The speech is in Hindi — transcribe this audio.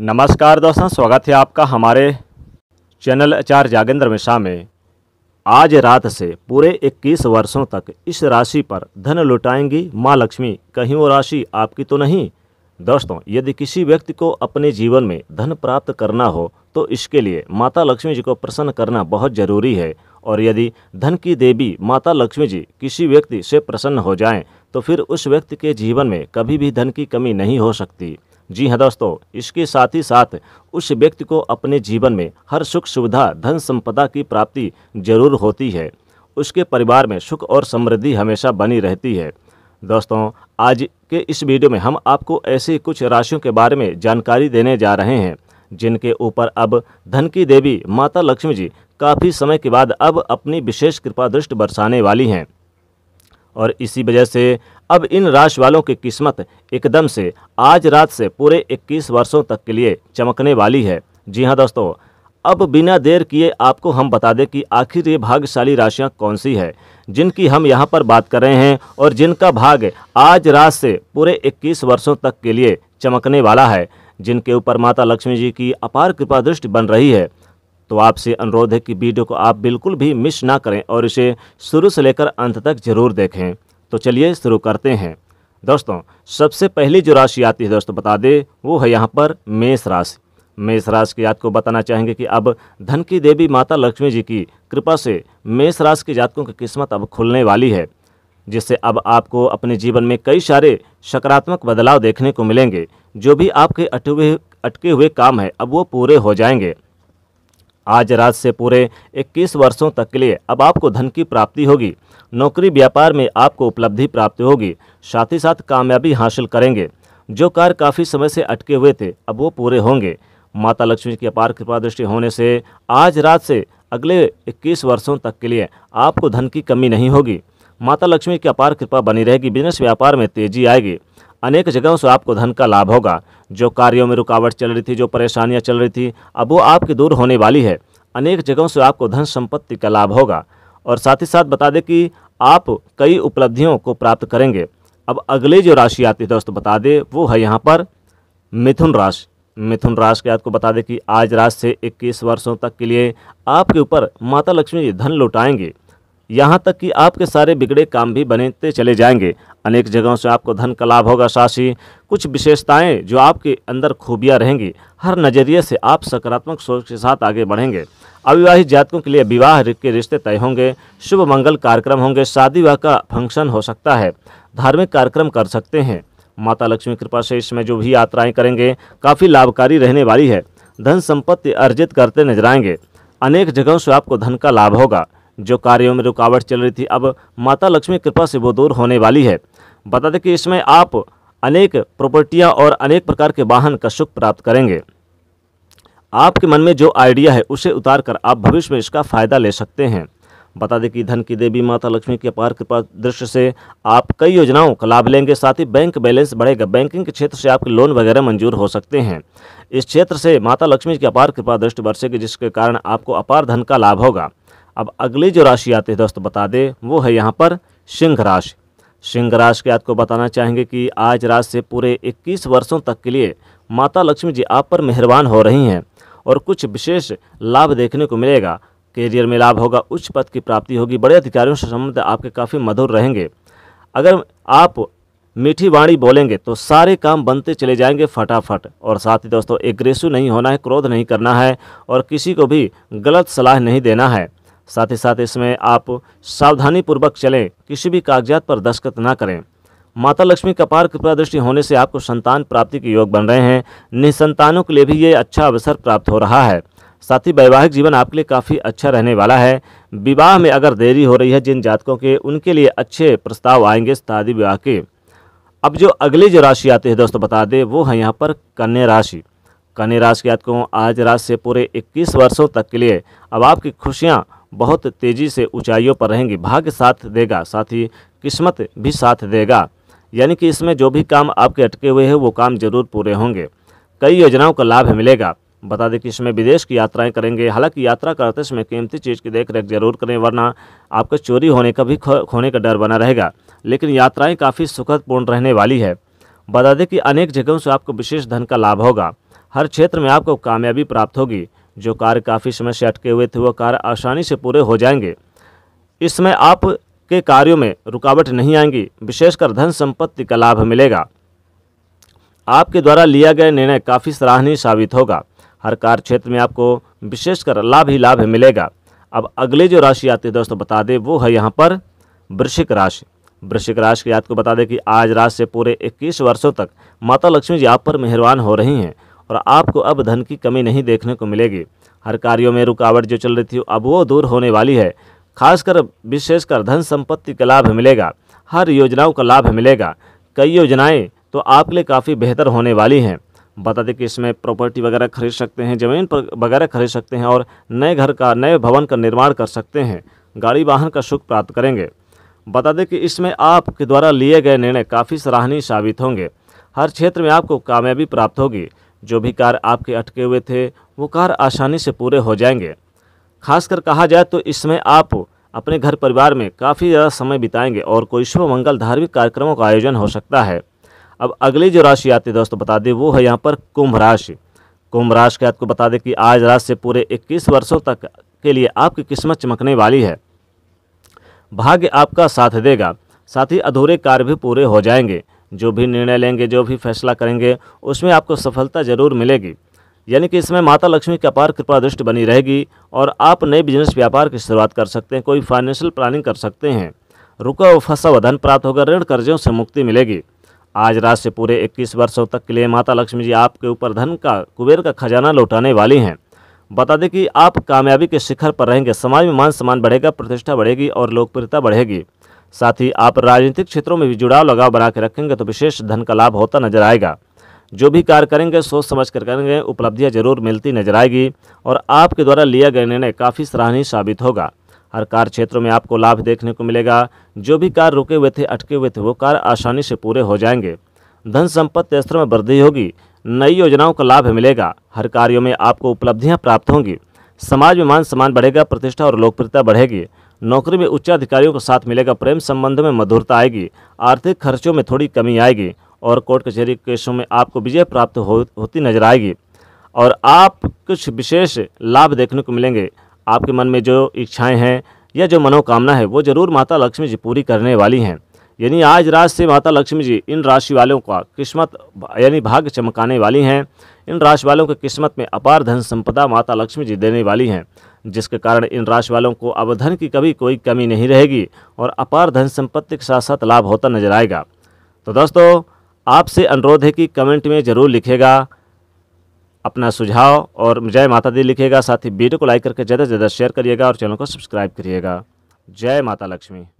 नमस्कार दोस्तों स्वागत है आपका हमारे चैनल आचार जागेंद्र मिश्रा में आज रात से पूरे 21 वर्षों तक इस राशि पर धन लुटाएंगी मां लक्ष्मी कहीं वो राशि आपकी तो नहीं दोस्तों यदि किसी व्यक्ति को अपने जीवन में धन प्राप्त करना हो तो इसके लिए माता लक्ष्मी जी को प्रसन्न करना बहुत जरूरी है और यदि धन की देवी माता लक्ष्मी जी किसी व्यक्ति से प्रसन्न हो जाएं तो फिर उस व्यक्ति के जीवन में कभी भी धन की कमी नहीं हो सकती जी हाँ दोस्तों इसके साथ ही साथ उस व्यक्ति को अपने जीवन में हर सुख सुविधा धन संपदा की प्राप्ति जरूर होती है उसके परिवार में सुख और समृद्धि हमेशा बनी रहती है दोस्तों आज के इस वीडियो में हम आपको ऐसे कुछ राशियों के बारे में जानकारी देने जा रहे हैं जिनके ऊपर अब धन की देवी माता लक्ष्मी जी काफ़ी समय के बाद अब अपनी विशेष कृपा दृष्टि बरसाने वाली हैं और इसी वजह से अब इन राशि वालों की किस्मत एकदम से आज रात से पूरे 21 वर्षों तक के लिए चमकने वाली है जी हाँ दोस्तों अब बिना देर किए आपको हम बता दें कि आखिर ये भाग्यशाली राशियाँ कौन सी है जिनकी हम यहाँ पर बात कर रहे हैं और जिनका भाग आज रात से पूरे 21 वर्षों तक के लिए चमकने वाला है जिनके ऊपर माता लक्ष्मी जी की अपार कृपा दृष्टि बन रही है तो आपसे अनुरोध है कि वीडियो को आप बिल्कुल भी मिस ना करें और इसे शुरू से लेकर अंत तक जरूर देखें तो चलिए शुरू करते हैं दोस्तों सबसे पहली जो राशि आती है दोस्तों बता दें वो है यहाँ पर मेष राशि मेष राशि के जात को बताना चाहेंगे कि अब धन की देवी माता लक्ष्मी जी की कृपा से मेष राशि के जातकों की किस्मत अब खुलने वाली है जिससे अब आपको अपने जीवन में कई सारे सकारात्मक बदलाव देखने को मिलेंगे जो भी आपके अटे हुए अटके हुए काम है अब वो पूरे हो जाएंगे आज रात से पूरे 21 वर्षों तक के लिए अब आपको धन की प्राप्ति होगी नौकरी व्यापार में आपको उपलब्धि प्राप्त होगी साथ ही साथ कामयाबी हासिल करेंगे जो कार्य काफ़ी समय से अटके हुए थे अब वो पूरे होंगे माता लक्ष्मी की अपार कृपा दृष्टि होने से आज रात से अगले 21 वर्षों तक के लिए आपको धन की कमी नहीं होगी माता लक्ष्मी की अपार कृपा बनी रहेगी बिजनेस व्यापार में तेजी आएगी अनेक जगहों से आपको धन का लाभ होगा जो कार्यों में रुकावट चल रही थी जो परेशानियाँ चल रही थी अब वो आपकी दूर होने वाली है अनेक जगहों से आपको धन संपत्ति का लाभ होगा और साथ ही साथ बता दें कि आप कई उपलब्धियों को प्राप्त करेंगे अब अगले जो राशि आती है दोस्तों बता दें वो है यहाँ पर मिथुन राशि मिथुन राशि के आपको बता दें कि आज रात से 21 वर्षों तक के लिए आपके ऊपर माता लक्ष्मी जी धन लौटाएंगे यहाँ तक कि आपके सारे बिगड़े काम भी बनते चले जाएंगे अनेक जगहों से आपको धन का लाभ होगा शासी कुछ विशेषताएं जो आपके अंदर खूबियाँ रहेंगी हर नज़रिए से आप सकारात्मक सोच के साथ आगे बढ़ेंगे अविवाहित जातकों के लिए विवाह के रिश्ते तय होंगे शुभ मंगल कार्यक्रम होंगे शादी विवाह का फंक्शन हो सकता है धार्मिक कार्यक्रम कर सकते हैं माता लक्ष्मी कृपा से इसमें जो भी यात्राएँ करेंगे काफ़ी लाभकारी रहने वाली है धन संपत्ति अर्जित करते नजर आएंगे अनेक जगहों से आपको धन का लाभ होगा जो कार्यों में रुकावट चल रही थी अब माता लक्ष्मी कृपा से वो दूर होने वाली है बता दें कि इसमें आप अनेक प्रॉपर्टियाँ और अनेक प्रकार के वाहन का सुख प्राप्त करेंगे आपके मन में जो आइडिया है उसे उतार कर आप भविष्य में इसका फ़ायदा ले सकते हैं बता दें कि धन की देवी माता लक्ष्मी की अपार कृपा दृश्य से आप कई योजनाओं का लाभ लेंगे साथ ही बैंक बैलेंस बढ़ेगा बैंकिंग के क्षेत्र से आपके लोन वगैरह मंजूर हो सकते हैं इस क्षेत्र से माता लक्ष्मी की अपार कृपा दृष्टि बरसेगी जिसके कारण आपको अपार धन का लाभ होगा अब अगली जो राशि आती है दोस्तों बता दें वो है यहाँ पर सिंह राशि सिंह राशि के आपको बताना चाहेंगे कि आज रात से पूरे 21 वर्षों तक के लिए माता लक्ष्मी जी आप पर मेहरबान हो रही हैं और कुछ विशेष लाभ देखने को मिलेगा करियर में लाभ होगा उच्च पद की प्राप्ति होगी बड़े अधिकारियों से संबंध आपके काफ़ी मधुर रहेंगे अगर आप मीठी वाणी बोलेंगे तो सारे काम बनते चले जाएंगे फटाफट और साथ ही दोस्तों एग्रेसिव नहीं होना है क्रोध नहीं करना है और किसी को भी गलत सलाह नहीं देना है साथ ही साथ इसमें आप सावधानी पूर्वक चलें किसी भी कागजात पर दस्तखत ना करें माता लक्ष्मी कपार कृपा दृष्टि होने से आपको संतान प्राप्ति के योग बन रहे हैं निसंतानों के लिए भी ये अच्छा अवसर प्राप्त हो रहा है साथ ही वैवाहिक जीवन आपके लिए काफ़ी अच्छा रहने वाला है विवाह में अगर देरी हो रही है जिन जातकों के उनके लिए अच्छे प्रस्ताव आएंगे शादी विवाह के अब जो अगली जो राशि आती है दोस्तों बता दें वो है यहाँ पर कन्या राशि कन्या राशि के जातकों आज रात से पूरे 21 वर्षों तक के लिए अब आपकी खुशियाँ बहुत तेज़ी से ऊंचाइयों पर रहेंगी भाग्य साथ देगा साथ ही किस्मत भी साथ देगा यानी कि इसमें जो भी काम आपके अटके हुए हैं वो काम जरूर पूरे होंगे कई योजनाओं का लाभ मिलेगा बता दें कि इसमें विदेश की यात्राएं करेंगे हालांकि यात्रा करते समय कीमती चीज़ की देख रेख जरूर करें वरना आपका चोरी होने का भी खोने का डर बना रहेगा लेकिन यात्राएं काफ़ी सुखदपूर्ण रहने वाली है बता दें कि अनेक जगहों से आपको विशेष धन का लाभ होगा हर क्षेत्र में आपको कामयाबी प्राप्त होगी जो कार्य काफ़ी समय से अटके हुए थे वह कार्य आसानी से पूरे हो जाएंगे इस समय आपके कार्यों में रुकावट नहीं आएंगी विशेषकर धन संपत्ति का लाभ मिलेगा आपके द्वारा लिया गया निर्णय काफ़ी सराहनीय साबित होगा हर कार्य क्षेत्र में आपको विशेषकर लाभ ही लाभ मिलेगा अब अगले जो राशि आती है दोस्तों बता दें वो है यहाँ पर वृश्चिक राशि वृश्चिक राशि की याद को बता दें कि आज रात से पूरे 21 वर्षों तक माता लक्ष्मी जी आप पर मेहरबान हो रही हैं और आपको अब धन की कमी नहीं देखने को मिलेगी हर कार्यों में रुकावट जो चल रही थी अब वो दूर होने वाली है खासकर विशेषकर धन संपत्ति का लाभ मिलेगा हर योजनाओं का लाभ मिलेगा कई योजनाएं तो आपके लिए काफ़ी बेहतर होने वाली हैं बता दें कि इसमें प्रॉपर्टी वगैरह खरीद सकते हैं ज़मीन वगैरह खरीद सकते हैं और नए घर का नए भवन का निर्माण कर सकते हैं गाड़ी वाहन का सुख प्राप्त करेंगे बता दें कि इसमें आपके द्वारा लिए गए निर्णय काफ़ी सराहनीय साबित होंगे हर क्षेत्र में आपको कामयाबी प्राप्त होगी जो भी कार्य आपके अटके हुए थे वो कार आसानी से पूरे हो जाएंगे खासकर कहा जाए तो इसमें आप अपने घर परिवार में काफ़ी ज़्यादा समय बिताएंगे और कोई शुभ मंगल धार्मिक कार्यक्रमों का आयोजन हो सकता है अब अगली जो राशि आती है दोस्तों बता दें वो है यहाँ पर कुंभ राशि कुंभ राशि के आपको बता दें कि आज रात से पूरे 21 वर्षों तक के लिए आपकी किस्मत चमकने वाली है भाग्य आपका साथ देगा साथ ही अधूरे कार्य भी पूरे हो जाएंगे जो भी निर्णय लेंगे जो भी फैसला करेंगे उसमें आपको सफलता ज़रूर मिलेगी यानी कि इसमें माता लक्ष्मी की अपार कृपा दृष्टि बनी रहेगी और आप नए बिजनेस व्यापार की शुरुआत कर सकते हैं कोई फाइनेंशियल प्लानिंग कर सकते हैं रुका व फंसा व धन प्राप्त होकर ऋण कर्जों से मुक्ति मिलेगी आज रात से पूरे 21 वर्षों तक के लिए माता लक्ष्मी जी आपके ऊपर धन का कुबेर का खजाना लौटाने वाली हैं बता दें कि आप कामयाबी के शिखर पर रहेंगे समाज में मान सम्मान बढ़ेगा प्रतिष्ठा बढ़ेगी और लोकप्रियता बढ़ेगी साथ ही आप राजनीतिक क्षेत्रों में भी जुड़ाव लगाव बना के रखेंगे तो विशेष धन का लाभ होता नजर आएगा जो भी कार्य करेंगे सोच समझ कर करेंगे उपलब्धियां जरूर मिलती नजर आएगी और आपके द्वारा लिया गया निर्णय काफ़ी सराहनीय साबित होगा हर कार्य क्षेत्रों में आपको लाभ देखने को मिलेगा जो भी कार्य रुके हुए थे अटके हुए थे वो कार्य आसानी से पूरे हो जाएंगे धन संपत्ति स्तर में वृद्धि होगी नई योजनाओं का लाभ मिलेगा हर कार्यों में आपको उपलब्धियाँ प्राप्त होंगी समाज में मान सम्मान बढ़ेगा प्रतिष्ठा और लोकप्रियता बढ़ेगी नौकरी में उच्च अधिकारियों के साथ मिलेगा प्रेम संबंध में मधुरता आएगी आर्थिक खर्चों में थोड़ी कमी आएगी और कोर्ट कचहरी केसों में आपको विजय प्राप्त हो, होती नजर आएगी और आप कुछ विशेष लाभ देखने को मिलेंगे आपके मन में जो इच्छाएं हैं या जो मनोकामना है वो जरूर माता लक्ष्मी जी पूरी करने वाली हैं यानी आज रात से माता लक्ष्मी जी इन राशि वालों का किस्मत यानी भाग्य चमकाने वाली हैं इन राशि वालों की किस्मत में अपार धन संपदा माता लक्ष्मी जी देने वाली हैं जिसके कारण इन राशि वालों को अब धन की कभी कोई कमी नहीं रहेगी और अपार धन संपत्ति के साथ साथ लाभ होता नजर आएगा तो दोस्तों आपसे अनुरोध है कि कमेंट में ज़रूर लिखेगा अपना सुझाव और जय माता दी लिखेगा साथ ही वीडियो को लाइक करके ज़्यादा से ज़्यादा शेयर करिएगा और चैनल को सब्सक्राइब करिएगा जय माता लक्ष्मी